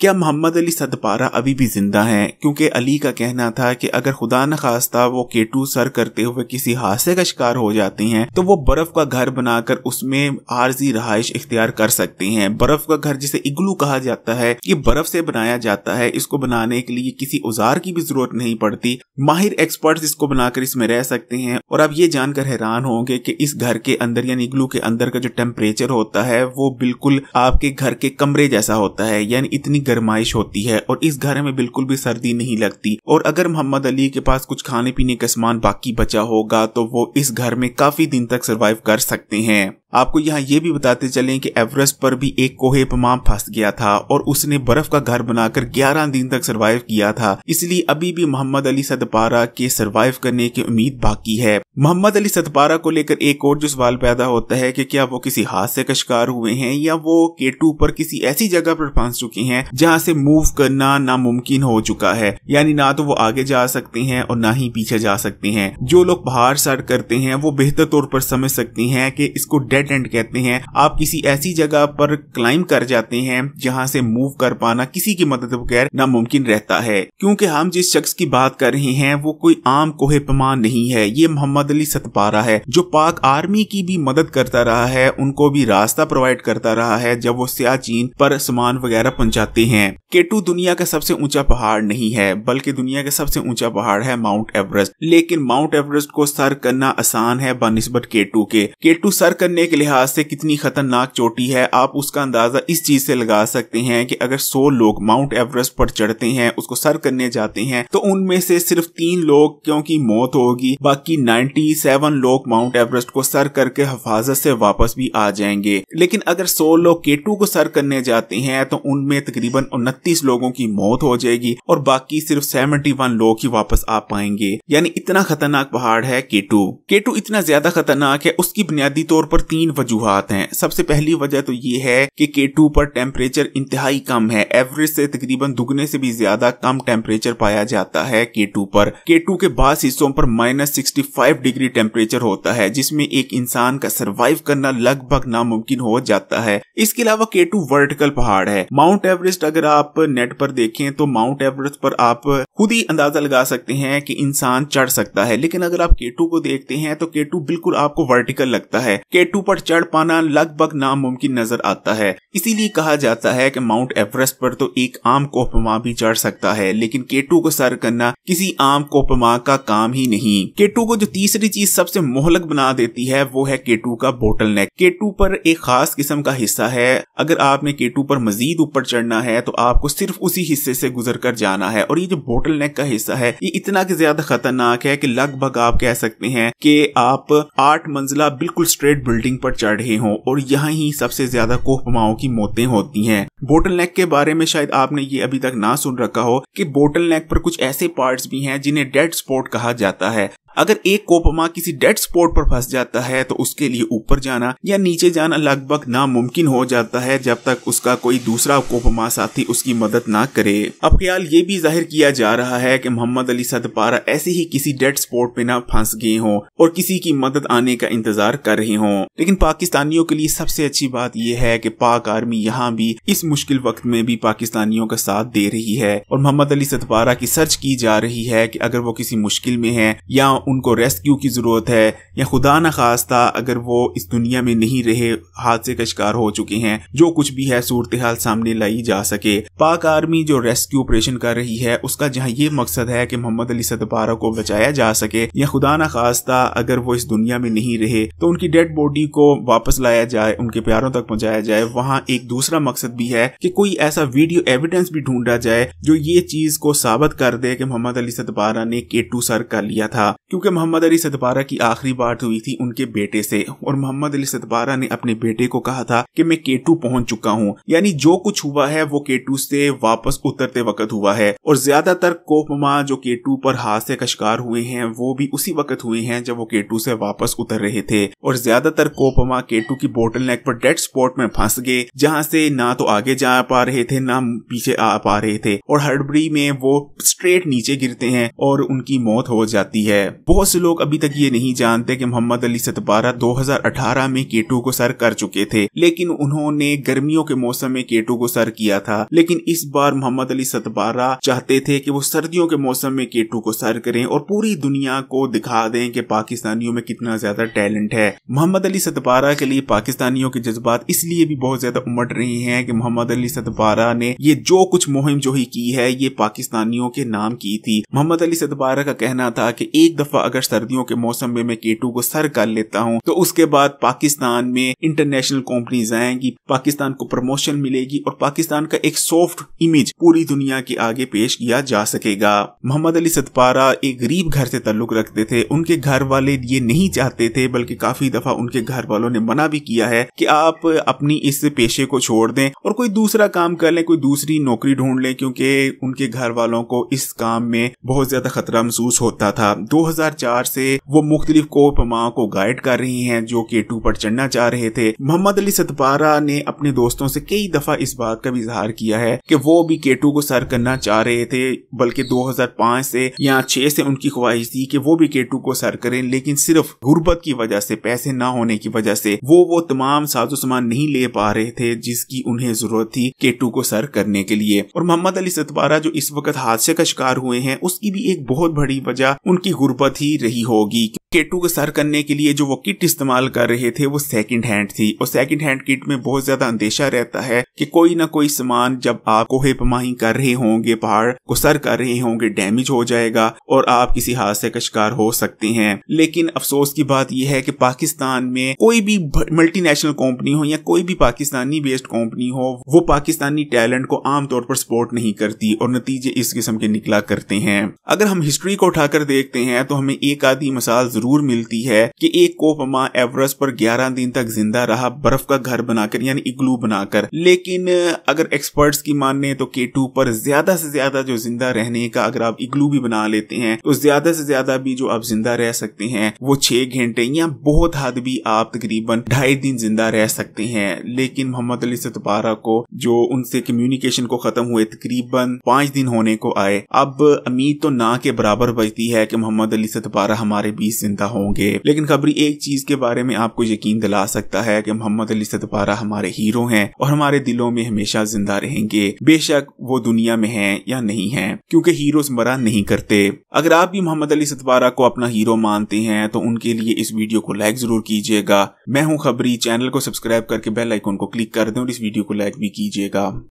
क्या मोहम्मद अली सतपारा अभी भी जिंदा हैं क्योंकि अली का कहना था कि अगर खुदा न खास्ता वो केटू सर करते हुए किसी हादसे का शिकार हो जाते हैं तो वो बर्फ का घर बनाकर उसमें आरजी रहाइश इख्तियार कर सकती हैं बर्फ का घर जिसे इग्लू कहा जाता है ये बर्फ से बनाया जाता है इसको बनाने के लिए किसी औजार की भी जरूरत नहीं पड़ती माहिर एक्सपर्ट इसको बनाकर इसमें रह सकते हैं और आप ये जानकर हैरान होंगे की इस घर के अंदर यानी इग्लू के अंदर का जो टेम्परेचर होता है वो बिल्कुल आपके घर के कमरे जैसा होता है यानी इतनी गर्माइश होती है और इस घर में बिल्कुल भी सर्दी नहीं लगती और अगर मोहम्मद अली के पास कुछ खाने पीने का सामान बाकी बचा होगा तो वो इस घर में काफी दिन तक सर्वाइव कर सकते हैं आपको यहाँ ये भी बताते चलें कि एवरेस्ट पर भी एक कोहे पमाम फंस गया था और उसने बर्फ का घर बनाकर 11 दिन तक सरवाइव किया था इसलिए अभी भी मोहम्मद अली सतपारा के सरवाइव करने की उम्मीद बाकी है मोहम्मद अली सतपारा को लेकर एक और जो सवाल पैदा होता है कि क्या वो किसी हादसे का शिकार हुए हैं या वो के टू पर किसी ऐसी जगह पर फंस चुके हैं जहाँ से मूव करना नामुमकिन हो चुका है यानी ना तो वो आगे जा सकते हैं और ना ही पीछे जा सकते हैं जो लोग पहाड़ सर करते हैं वो बेहतर तौर पर समझ सकते हैं कि इसको डेड पेटेंट कहते हैं आप किसी ऐसी जगह पर क्लाइम कर जाते हैं जहां से मूव कर पाना किसी की मदद बगैर नामुमकिन रहता है क्योंकि हम जिस शख्स की बात कर रहे हैं वो कोई आम कोहे पमान नहीं है ये मोहम्मद अली सतपारा है जो पाक आर्मी की भी मदद करता रहा है उनको भी रास्ता प्रोवाइड करता रहा है जब वो सियाचीन पर सामान वगैरह पहुंचाते हैं केटू दुनिया का सबसे ऊंचा पहाड़ नहीं है बल्कि दुनिया का सबसे ऊंचा पहाड़ है माउंट एवरेस्ट लेकिन माउंट एवरेस्ट को सर करना आसान है बनस्बत केटू के केटू सर करने के के लिहाज से कितनी खतरनाक चोटी है आप उसका अंदाजा इस चीज से लगा सकते हैं कि अगर 100 लोग माउंट एवरेस्ट पर चढ़ते हैं उसको सर करने जाते हैं तो उनमें से सिर्फ तीन लोग क्योंकि मौत होगी बाकी 97 लोग माउंट एवरेस्ट को सर करके हिफाजत से वापस भी आ जाएंगे लेकिन अगर सौ लोग केटू को सर करने जाते हैं तो उनमें तकरीबन उनतीस लोगों की मौत हो जाएगी और बाकी सिर्फ 71 लोग ही वापस आ पाएंगे यानी इतना खतरनाक पहाड़ है केटू केटू इतना ज्यादा खतरनाक है उसकी बुनियादी तौर पर तीन तीन वजूहत हैं सबसे पहली वजह तो ये है कि के टू पर टेम्परेचर इंतहाई कम है एवरेज से तकरीबन दुगने से भी ज्यादा कम टेम्परेचर पाया जाता है के टू पर के टू के बाद हिस्सों पर माइनस डिग्री टेम्परेचर होता है जिसमें एक इंसान का सर्वाइव करना लगभग नामुमकिन हो जाता है इसके अलावा के वर्टिकल पहाड़ है माउंट एवरेस्ट अगर आप नेट पर देखें तो माउंट एवरेस्ट पर आप खुद ही अंदाजा लगा सकते हैं कि इंसान चढ़ सकता है लेकिन अगर आप केटू को देखते हैं तो केटू बिल्कुल आपको वर्टिकल लगता है केटू ऊपर चढ़ पाना लगभग नामुमकिन नजर आता है इसीलिए कहा जाता है कि माउंट एवरेस्ट पर तो एक आम कोपमा भी चढ़ सकता है लेकिन केटू को सर करना किसी आम कोपमा का काम ही नहीं केटू को जो तीसरी चीज सबसे मोहलक बना देती है वो है केटू का बोटल नेक केटू पर एक खास किस्म का हिस्सा है अगर आपने केटू पर मजीद ऊपर चढ़ना है तो आपको सिर्फ उसी हिस्से से गुजर कर जाना है और ये जो बोटल नेक का हिस्सा है ये इतना ज्यादा खतरनाक है कि लगभग आप कह सकते हैं कि आप आठ मंजिला बिल्कुल स्ट्रेट बिल्डिंग बिल्डिंग पर चढ़ रहे हो और यहाँ ही सबसे ज्यादा कोहपमाओं की मौतें होती हैं बोटल नेक के बारे में शायद आपने ये अभी तक ना सुन रखा हो कि बोटल नेक पर कुछ ऐसे पार्ट्स भी हैं जिन्हें डेड स्पॉट कहा जाता है अगर एक कोपमा किसी डेड स्पॉट पर फंस जाता है तो उसके लिए ऊपर जाना या नीचे जाना लगभग नामुमकिन हो जाता है जब तक उसका कोई दूसरा कोपमा साथी उसकी मदद ना करे अब ख्याल ये भी जाहिर किया जा रहा है कि मोहम्मद अली सदपारा ऐसे ही किसी डेड स्पॉट पे ना फंस गए हों और किसी की मदद आने का इंतजार कर रहे हों लेकिन पाकिस्तानियों के लिए सबसे अच्छी बात यह है कि पाक आर्मी यहाँ भी इस मुश्किल वक्त में भी पाकिस्तानियों का साथ दे रही है और मोहम्मद अली सतपारा की सर्च की जा रही है कि अगर वो किसी मुश्किल में है या उनको रेस्क्यू की ज़रूरत है या खुदा न खास्ता अगर वो इस दुनिया में नहीं रहे हादसे का शिकार हो चुके हैं जो कुछ भी है सूरत हाल सामने लाई जा सके पाक आर्मी जो रेस्क्यू ऑपरेशन कर रही है उसका जहाँ ये मकसद है कि मोहम्मद अली सदपारा को बचाया जा सके या खुदा न खास्ता अगर वो इस दुनिया में नहीं रहे तो उनकी डेड बॉडी को वापस लाया जाए उनके प्यारों तक पहुंचाया जाए वहाँ एक दूसरा मकसद भी है कि कोई ऐसा वीडियो एविडेंस भी ढूंढा जाए जो ये चीज को साबित कर दे कि मोहम्मद अली सतबारा ने केटू सर कर लिया था क्योंकि मोहम्मद अली सतपारा की आखिरी बात हुई थी उनके बेटे से और मोहम्मद अली सतपारा ने अपने बेटे को कहा था कि मैं केटू पहुंच चुका हूं यानी जो कुछ हुआ है वो केटू से वापस उतरते वक्त हुआ है और ज्यादातर कोपमा जो केटू पर हादसे का शिकार हुए हैं वो भी उसी वक्त हुए हैं जब वो केटू से वापस उतर रहे थे और ज्यादातर कोपमा केटू की बोटल नेक पर डेड स्पॉट में फंस गए जहां से ना तो आगे जा पा रहे थे ना पीछे आ पा रहे थे और हड़बड़ी में वो स्ट्रेट नीचे गिरते हैं और उनकी मौत हो जाती है बहुत से लोग अभी तक ये नहीं जानते कि मोहम्मद अली सतपारा 2018 में केटू को सर कर चुके थे लेकिन उन्होंने गर्मियों के मौसम में केटू को सर किया था लेकिन इस बार मोहम्मद अली सतपारा चाहते थे कि वो सर्दियों के मौसम में केटू को सर करें और पूरी दुनिया को दिखा दें कि पाकिस्तानियों में कितना ज्यादा टैलेंट है मोहम्मद अली सतपारा के लिए पाकिस्तानियों के जज्बात इसलिए भी बहुत ज्यादा उमड़ रहे हैं कि मोहम्मद अली सतपारा ने ये जो कुछ मुहिम जो ही की है ये पाकिस्तानियों के नाम की थी मोहम्मद अली सतपारा का कहना था कि एक दफा दफा अगर सर्दियों के मौसम में मैं के को सर कर लेता हूँ तो उसके बाद पाकिस्तान में इंटरनेशनल कंपनीज आएंगी पाकिस्तान को प्रमोशन मिलेगी और पाकिस्तान का एक सॉफ्ट इमेज पूरी दुनिया के आगे पेश किया जा सकेगा मोहम्मद अली सतपारा एक गरीब घर से ताल्लुक रखते थे उनके घर वाले ये नहीं चाहते थे बल्कि काफी दफा उनके घर वालों ने मना भी किया है कि आप अपनी इस पेशे को छोड़ दें और कोई दूसरा काम कर लें कोई दूसरी नौकरी ढूंढ लें क्योंकि उनके घर वालों को इस काम में बहुत ज्यादा खतरा महसूस होता था 2004 से वो मुख्तलिफ पमाओं को गाइड कर रही हैं जो के टू पर चढ़ना चाह रहे थे मोहम्मद अली सतपारा ने अपने दोस्तों से कई दफा इस बात का भी इजहार किया है कि वो भी के टू को सर करना चाह रहे थे बल्कि 2005 से या 6 से उनकी ख्वाहिश थी कि वो भी के टू को सर करें लेकिन सिर्फ गुर्बत की वजह से पैसे ना होने की वजह से वो वो तमाम साजो सामान नहीं ले पा रहे थे जिसकी उन्हें जरूरत थी के टू को सर करने के लिए और मोहम्मद अली सतपारा जो इस वक्त हादसे का शिकार हुए हैं उसकी भी एक बहुत बड़ी वजह उनकी गुर्बत कीमत ही रही होगी केटू को सर करने के लिए जो वो किट इस्तेमाल कर रहे थे वो सेकंड हैंड थी और सेकंड हैंड किट में बहुत ज्यादा अंदेशा रहता है कि कोई ना कोई सामान जब आप कोहे पमाही कर रहे होंगे पहाड़ को सर कर रहे होंगे डैमेज हो जाएगा और आप किसी हादसे का शिकार हो सकते हैं लेकिन अफसोस की बात यह है कि पाकिस्तान में कोई भी मल्टीनेशनल कंपनी हो या कोई भी पाकिस्तानी बेस्ड कंपनी हो वो पाकिस्तानी टैलेंट को आमतौर पर सपोर्ट नहीं करती और नतीजे इस किस्म के निकला करते हैं अगर हम हिस्ट्री को उठाकर देखते हैं तो हम हमें एक आधी मिसाल जरूर मिलती है कि एक कोपमा एवरेस्ट पर 11 दिन तक जिंदा रहा बर्फ का घर बनाकर यानी इग्लू बनाकर लेकिन अगर एक्सपर्ट्स की मानने तो के टू पर ज्यादा से ज्यादा जो जिंदा रहने का अगर आप इग्लू भी बना लेते हैं तो ज्यादा से ज्यादा भी जो आप जिंदा रह सकते हैं वो छह घंटे या बहुत हद भी आप तकरीबन ढाई दिन जिंदा रह सकते हैं लेकिन मोहम्मद अली सतपारा को जो उनसे कम्युनिकेशन को खत्म हुए तकरीबन पांच दिन होने को आए अब अमीर तो ना के बराबर बजती है कि मोहम्मद अली से दोबारा हमारे बीच जिंदा होंगे लेकिन खबरी एक चीज के बारे में आपको यकीन दिला सकता है कि मोहम्मद अली से दोबारा हमारे हीरो हैं और हमारे दिलों में हमेशा जिंदा रहेंगे बेशक वो दुनिया में है या नहीं है क्योंकि हीरो मरा नहीं करते अगर आप भी मोहम्मद अली सतबारा को अपना हीरो मानते हैं तो उनके लिए इस वीडियो को लाइक जरूर कीजिएगा मैं हूँ खबरी चैनल को सब्सक्राइब करके बेल आइकन को क्लिक कर दें और इस वीडियो को लाइक भी कीजिएगा